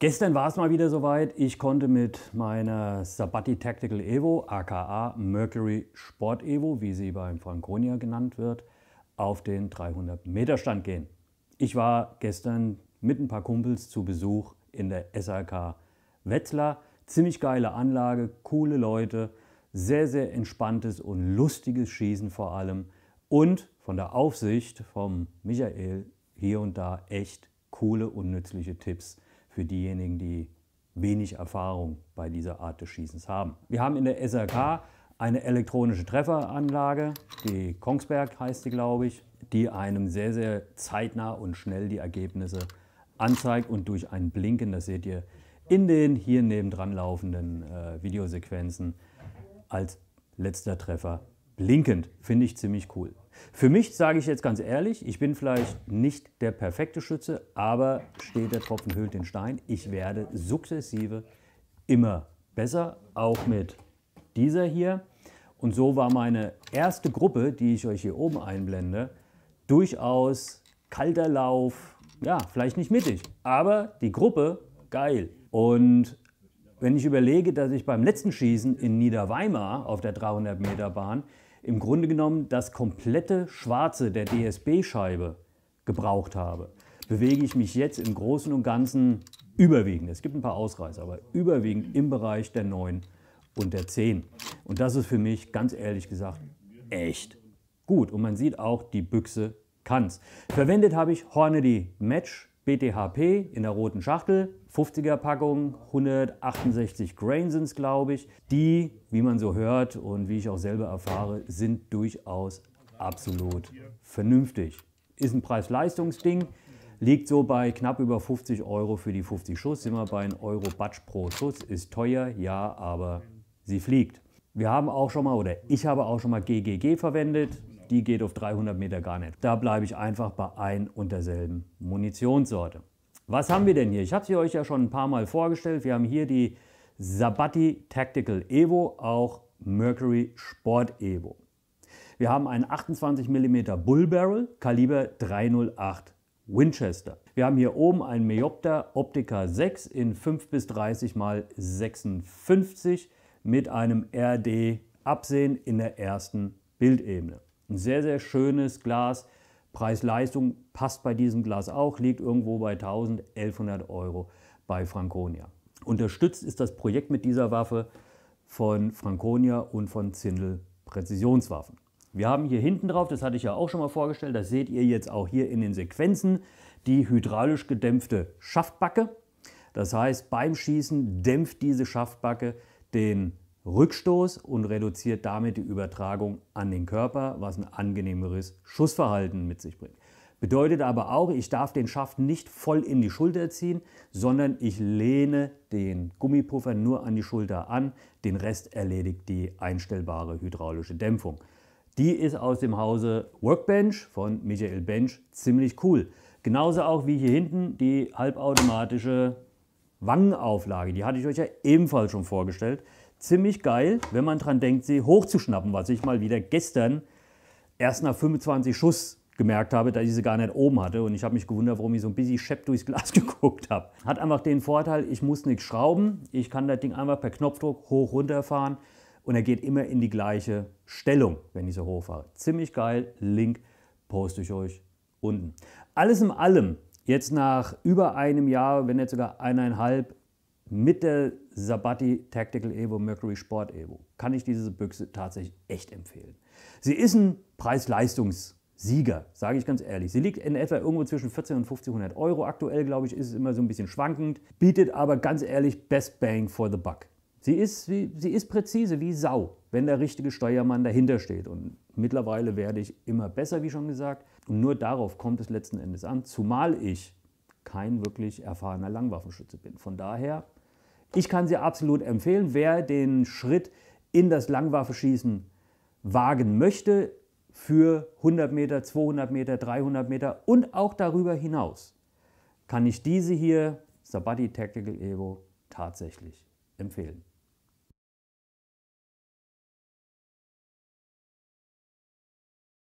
Gestern war es mal wieder soweit. Ich konnte mit meiner Sabatti Tactical Evo, aka Mercury Sport Evo, wie sie beim Franconia genannt wird, auf den 300 Meter Stand gehen. Ich war gestern mit ein paar Kumpels zu Besuch in der SRK Wetzlar. Ziemlich geile Anlage, coole Leute, sehr, sehr entspanntes und lustiges Schießen vor allem und von der Aufsicht vom Michael hier und da echt coole und nützliche Tipps für diejenigen, die wenig Erfahrung bei dieser Art des Schießens haben. Wir haben in der SRK eine elektronische Trefferanlage, die Kongsberg heißt sie, glaube ich, die einem sehr, sehr zeitnah und schnell die Ergebnisse anzeigt und durch ein Blinken, das seht ihr in den hier nebendran laufenden äh, Videosequenzen, als letzter Treffer blinkend. Finde ich ziemlich cool. Für mich sage ich jetzt ganz ehrlich, ich bin vielleicht nicht der perfekte Schütze, aber steht der Tropfen höhlt den Stein. Ich werde sukzessive immer besser, auch mit dieser hier. Und so war meine erste Gruppe, die ich euch hier oben einblende, durchaus kalter Lauf, ja, vielleicht nicht mittig, aber die Gruppe geil. Und wenn ich überlege, dass ich beim letzten Schießen in Niederweimar auf der 300 Meter Bahn im Grunde genommen das komplette Schwarze der DSB-Scheibe gebraucht habe, bewege ich mich jetzt im Großen und Ganzen überwiegend, es gibt ein paar Ausreißer, aber überwiegend im Bereich der 9 und der 10. Und das ist für mich, ganz ehrlich gesagt, echt gut. Und man sieht auch, die Büchse kann es. Verwendet habe ich Hornady Match BTHP in der roten Schachtel, 50er Packung, 168 Grain sind es, glaube ich. Die, wie man so hört und wie ich auch selber erfahre, sind durchaus absolut vernünftig. Ist ein Preis-Leistungs-Ding, liegt so bei knapp über 50 Euro für die 50 Schuss, sind wir bei einem Euro Batsch pro Schuss, ist teuer, ja, aber sie fliegt. Wir haben auch schon mal, oder ich habe auch schon mal GGG verwendet, die geht auf 300 Meter gar nicht. Da bleibe ich einfach bei ein und derselben Munitionssorte. Was haben wir denn hier? Ich habe sie euch ja schon ein paar Mal vorgestellt. Wir haben hier die Sabatti Tactical Evo, auch Mercury Sport Evo. Wir haben einen 28 mm Bull Barrel, Kaliber 308 Winchester. Wir haben hier oben einen Meopter Optica 6 in 5 bis 30 x 56 mit einem RD Absehen in der ersten Bildebene. Ein sehr, sehr schönes Glas. Preis-Leistung passt bei diesem Glas auch, liegt irgendwo bei 1100 Euro bei Franconia. Unterstützt ist das Projekt mit dieser Waffe von Franconia und von Zindel Präzisionswaffen. Wir haben hier hinten drauf, das hatte ich ja auch schon mal vorgestellt, das seht ihr jetzt auch hier in den Sequenzen, die hydraulisch gedämpfte Schaftbacke. Das heißt, beim Schießen dämpft diese Schaftbacke den Rückstoß und reduziert damit die Übertragung an den Körper, was ein angenehmeres Schussverhalten mit sich bringt. Bedeutet aber auch, ich darf den Schaft nicht voll in die Schulter ziehen, sondern ich lehne den Gummipuffer nur an die Schulter an. Den Rest erledigt die einstellbare hydraulische Dämpfung. Die ist aus dem Hause Workbench von Michael Bench ziemlich cool. Genauso auch wie hier hinten die halbautomatische Wangenauflage. Die hatte ich euch ja ebenfalls schon vorgestellt ziemlich geil, wenn man dran denkt, sie hochzuschnappen, was ich mal wieder gestern erst nach 25 Schuss gemerkt habe, dass ich sie gar nicht oben hatte und ich habe mich gewundert, warum ich so ein bisschen schepp durchs Glas geguckt habe. Hat einfach den Vorteil, ich muss nichts schrauben, ich kann das Ding einfach per Knopfdruck hoch runterfahren und er geht immer in die gleiche Stellung, wenn ich so hochfahre. Ziemlich geil, Link poste ich euch unten. Alles in allem, jetzt nach über einem Jahr, wenn jetzt sogar eineinhalb, mit der Sabati Tactical Evo Mercury Sport Evo kann ich diese Büchse tatsächlich echt empfehlen. Sie ist ein preis leistungssieger sage ich ganz ehrlich. Sie liegt in etwa irgendwo zwischen 14 und 1500 Euro. Aktuell, glaube ich, ist es immer so ein bisschen schwankend, bietet aber ganz ehrlich Best Bang for the Buck. Sie ist, sie, sie ist präzise wie Sau, wenn der richtige Steuermann dahinter steht. Und mittlerweile werde ich immer besser, wie schon gesagt. Und nur darauf kommt es letzten Endes an, zumal ich kein wirklich erfahrener Langwaffenschütze bin. Von daher ich kann sie absolut empfehlen, wer den Schritt in das Langwaffeschießen wagen möchte, für 100 Meter, 200 Meter, 300 Meter und auch darüber hinaus, kann ich diese hier, Sabati Tactical Evo, tatsächlich empfehlen.